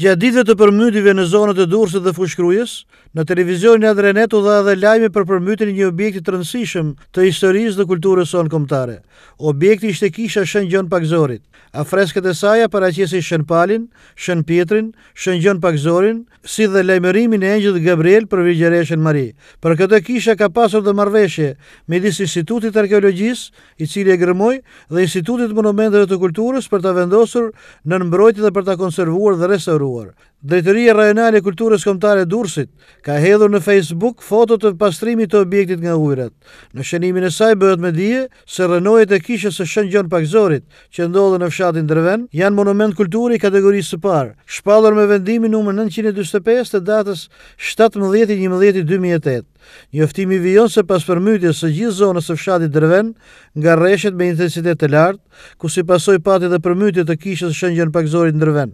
Gjatë ditëve të përmytive në zonat e Durrësit dhe Fushkrujës, në televizionin Adrenet u dha edhe lajmi për përmbytyn e një objekti të rëndësishëm të historisë dhe kulturës sonë kombëtare. Objekti ishte kisha Shën Gjon Pakzorit. Afreskët e saj paraqesin Shën Palin, Shën Pietrin, Shën Gjon Pakzorin, si dhe lajmërimin e engjët Gabriel për Virgjëreshën Mari. Për këtë kisha ka pasur dhe me midis Institutit Arkeologjisë, i cili e gërmoi, dhe Institutit Monumenteve të Kulturës për ta vendosur në mbrojtje dhe për ta konservuar dhe restauruar ndaluar. Drejtëria Rajonale e Kulturës Kombëtare Durrësit ka hedhur në Facebook foto të pastrimit të objektit nga ujërat. Në shënimin e saj bëhet me dije se rënohet e kishës së Shën Gjon Pakzorit, që ndodhet në fshatin Drevën, janë monument kulturi kategorisë së parë, shpallur me vendimin numër 945 të datës 17.11.2008. Njoftimi vijon se pas përmbytjes së gjithë zonës së fshatit Drevën nga rreshtet me intensitet të lartë, ku si pasojë pati dhe përmbytje të kishës së Shën Gjon Pakzorit në Drevën.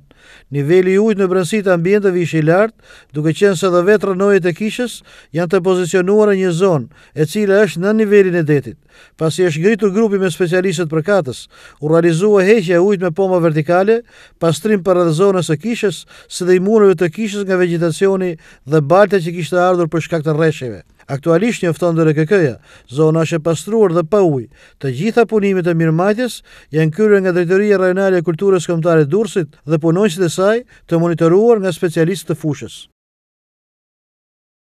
Niveli i ujit në brendësi të ambienteve ishte i lartë, duke qenë se edhe vetë rënojit e kishës janë të pozicionuar në një zonë e cila është në nivelin e detit. Pasi është ngritur grupi me specialistë për katës, u realizua heqja e ujit me pompa vertikale, pastrim për rreth zonës së kishës, së dhe murëve të kishës nga vegetacioni dhe baltë që kishte ardhur për shkak të rreshjeve. Aktualisht një fëtën dhe rëkëkëja, zona shë pastruar dhe pa uj, të gjitha punimit e mirëmajtjes janë kyrën nga Drejtëria Rajonale e Kulturës Komtare Dursit dhe punojnësit e saj të monitoruar nga specialistë të fushës.